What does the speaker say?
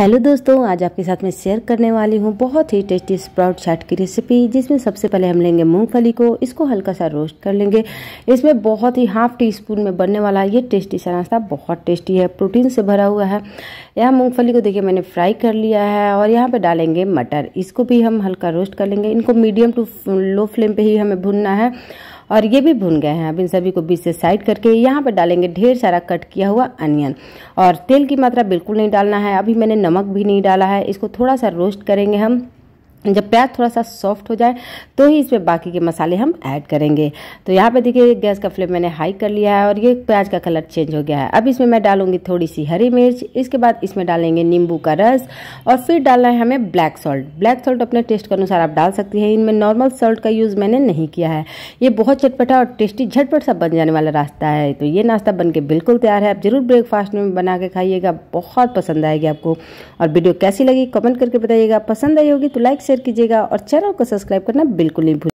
hello दोस्तों आज आपके साथ मैं शेयर करने वाली हूँ बहुत ही टेस्टी स्प्राउट चाट की रेसिपी जिसमें सबसे पहले हम लेंगे मूंगफली को इसको हल्का सा रोस्ट कर लेंगे इसमें बहुत ही हाफ टी स्पून में बनने वाला ये टेस्टी सा नाश्ता बहुत टेस्टी है प्रोटीन से भरा हुआ है यहाँ मूँगफली को देखिए मैंने फ्राई कर लिया है और यहाँ पर डालेंगे मटर इसको भी हम हल्का रोस्ट कर लेंगे इनको मीडियम टू लो फ्लेम पर ही हमें भुनना है और ये भी भून गए हैं अब इन सभी को बीच से साइड करके यहाँ पर डालेंगे ढेर सारा कट किया हुआ अनियन और तेल की मात्रा बिल्कुल नहीं डालना है अभी मैंने नमक भी नहीं डाला है इसको थोड़ा सा रोस्ट करेंगे हम जब प्याज थोड़ा सा सॉफ्ट हो जाए तो ही इसमें बाकी के मसाले हम ऐड करेंगे तो यहाँ पे देखिए गैस का फ्लेम मैंने हाई कर लिया है और ये प्याज का कलर चेंज हो गया है अब इसमें मैं डालूंगी थोड़ी सी हरी मिर्च इसके बाद इसमें डालेंगे नींबू का रस और फिर डालना है हमें ब्लैक सॉल्ट ब्लैक सॉल्ट अपने टेस्ट के अनुसार आप डाल सकती हैं इनमें नॉर्मल सॉल्ट का यूज़ मैंने नहीं किया है ये बहुत चटपटा और टेस्टी झटपट सा बन जाने वाला रास्ता है तो ये नाश्ता बन के बिल्कुल तैयार है आप ज़रूर ब्रेकफास्ट में बना के खाइएगा बहुत पसंद आएगी आपको और वीडियो कैसी लगी कमेंट करके बताइएगा पसंद आई होगी तो लाइक शेयर कीजिएगा और चैनल को सब्सक्राइब करना बिल्कुल नहीं भूल